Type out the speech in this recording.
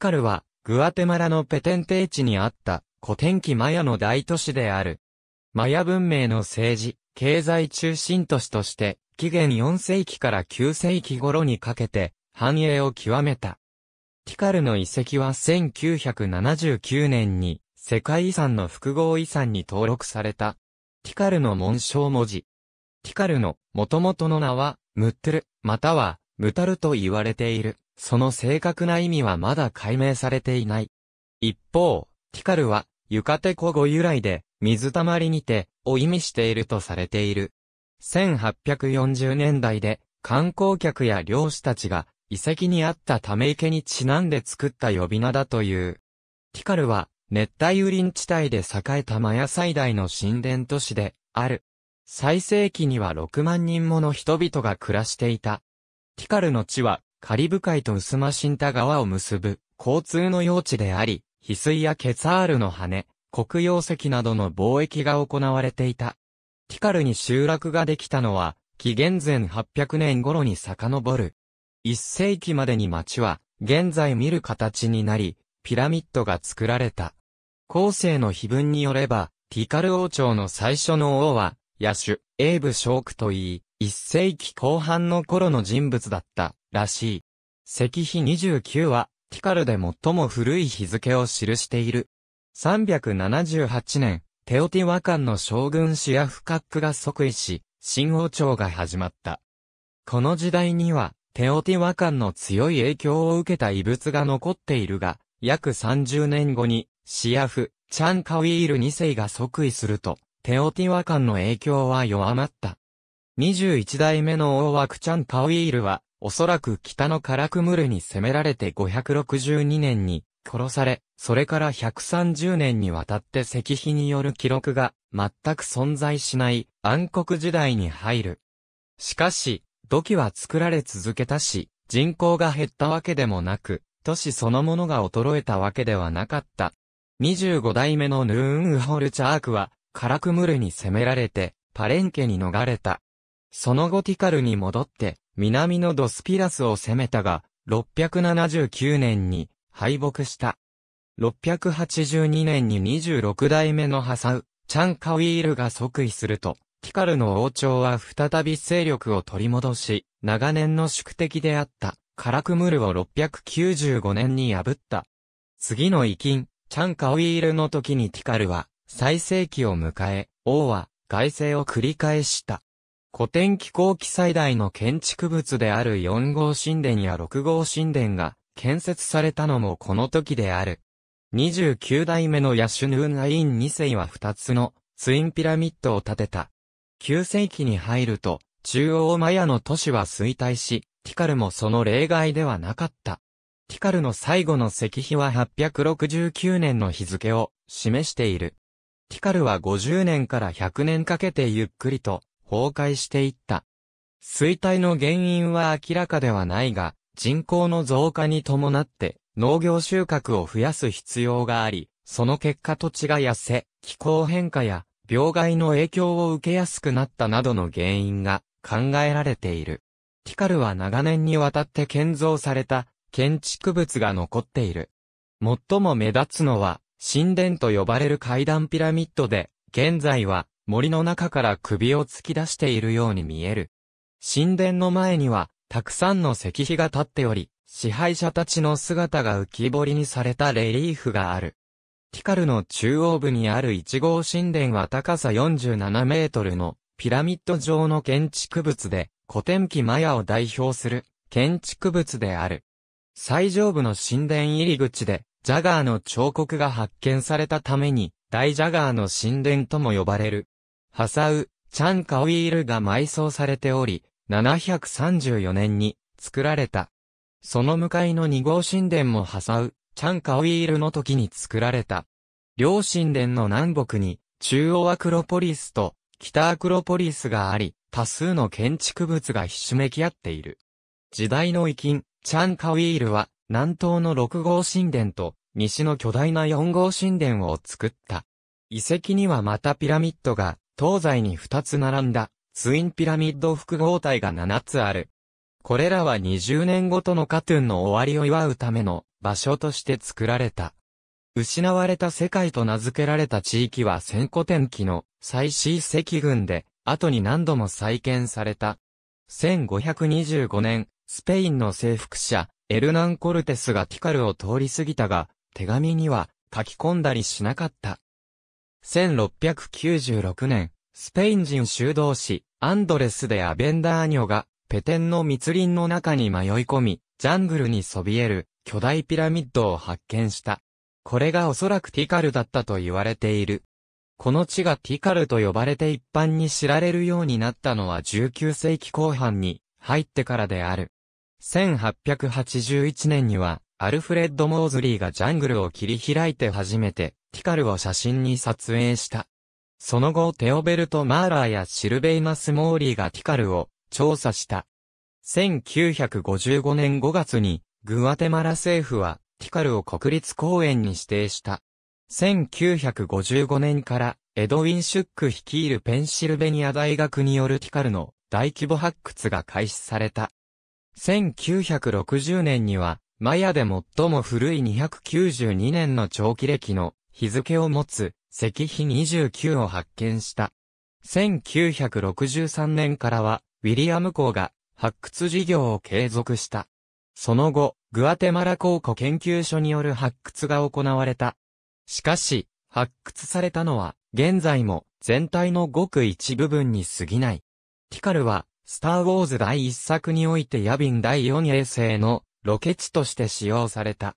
ティカルは、グアテマラのペテンイ地にあった古典期マヤの大都市である。マヤ文明の政治、経済中心都市として、紀元4世紀から9世紀頃にかけて、繁栄を極めた。ティカルの遺跡は1979年に、世界遺産の複合遺産に登録された。ティカルの紋章文字。ティカルの元々の名は、ムットル、または、ムタルと言われている。その正確な意味はまだ解明されていない。一方、ティカルは、ユカテコ語由来で、水たまりにて、を意味しているとされている。1840年代で、観光客や漁師たちが、遺跡にあったため池にちなんで作った呼び名だという。ティカルは、熱帯雨林地帯で栄えたマヤ最大の神殿都市で、ある。最盛期には6万人もの人々が暮らしていた。ティカルの地はカリブ海とウスマシンタ川を結ぶ交通の用地であり、翡翠やケツァールの羽、黒曜石などの貿易が行われていた。ティカルに集落ができたのは、紀元前800年頃に遡る。1世紀までに町は、現在見る形になり、ピラミッドが作られた。後世の碑文によれば、ティカル王朝の最初の王は、野手、エーブ・ショークといい、1世紀後半の頃の人物だった。らしい。石碑29は、ティカルで最も古い日付を記している。378年、テオティワカンの将軍シアフカックが即位し、新王朝が始まった。この時代には、テオティワカンの強い影響を受けた遺物が残っているが、約30年後に、シアフ、チャンカウィール2世が即位すると、テオティワカンの影響は弱まった。21代目の王枠チャンカウィールは、おそらく北のカラクムルに攻められて562年に殺され、それから130年にわたって石碑による記録が全く存在しない暗黒時代に入る。しかし、土器は作られ続けたし、人口が減ったわけでもなく、都市そのものが衰えたわけではなかった。25代目のヌーンウホルチャークは、カラクムルに攻められて、パレンケに逃れた。その後ティカルに戻って、南のドスピラスを攻めたが、679年に敗北した。682年に26代目のハサウ、チャンカウィールが即位すると、ティカルの王朝は再び勢力を取り戻し、長年の宿敵であった、カラクムルを695年に破った。次の遺近、チャンカウィールの時にティカルは、最盛期を迎え、王は、外政を繰り返した。古典気候記最大の建築物である4号神殿や6号神殿が建設されたのもこの時である。29代目のヤシュヌーン・アイン2世は2つのツインピラミッドを建てた。9世紀に入ると中央マヤの都市は衰退し、ティカルもその例外ではなかった。ティカルの最後の石碑は869年の日付を示している。ティカルは50年から100年かけてゆっくりと崩壊していった。衰退の原因は明らかではないが、人口の増加に伴って農業収穫を増やす必要があり、その結果土地が痩せ、気候変化や病害の影響を受けやすくなったなどの原因が考えられている。ティカルは長年にわたって建造された建築物が残っている。最も目立つのは神殿と呼ばれる階段ピラミッドで、現在は森の中から首を突き出しているように見える。神殿の前には、たくさんの石碑が立っており、支配者たちの姿が浮き彫りにされたレリーフがある。ティカルの中央部にある1号神殿は高さ47メートルのピラミッド状の建築物で、古典期マヤを代表する建築物である。最上部の神殿入り口で、ジャガーの彫刻が発見されたために、大ジャガーの神殿とも呼ばれる。ハサウ、チャンカオイールが埋葬されており、734年に作られた。その向かいの二号神殿もハサウ、チャンカオイールの時に作られた。両神殿の南北に、中央アクロポリスと北アクロポリスがあり、多数の建築物がひしめき合っている。時代の遺近、チャンカウィールは、南東の六号神殿と、西の巨大な四号神殿を作った。遺跡にはまたピラミッドが東西に2つ並んだ、ツインピラミッド複合体が7つある。これらは20年ごとのカトゥンの終わりを祝うための場所として作られた。失われた世界と名付けられた地域は千古天気の最新赤群で、後に何度も再建された。1525年、スペインの征服者、エルナン・コルテスがティカルを通り過ぎたが、手紙には書き込んだりしなかった。1696年、スペイン人修道士、アンドレス・デ・アベンダーニョが、ペテンの密林の中に迷い込み、ジャングルにそびえる巨大ピラミッドを発見した。これがおそらくティカルだったと言われている。この地がティカルと呼ばれて一般に知られるようになったのは19世紀後半に入ってからである。1881年には、アルフレッド・モーズリーがジャングルを切り開いて初めて、ティカルを写真に撮影した。その後テオベルト・マーラーやシルベイナス・モーリーがティカルを調査した。1955年5月にグアテマラ政府はティカルを国立公園に指定した。1955年からエドウィン・シュック率いるペンシルベニア大学によるティカルの大規模発掘が開始された。1960年にはマヤで最も古い292年の長期歴の日付を持つ石碑29を発見した。1963年からは、ウィリアム港が発掘事業を継続した。その後、グアテマラ考古研究所による発掘が行われた。しかし、発掘されたのは、現在も全体のごく一部分に過ぎない。ティカルは、スター・ウォーズ第1作においてヤビン第4衛星のロケ地として使用された。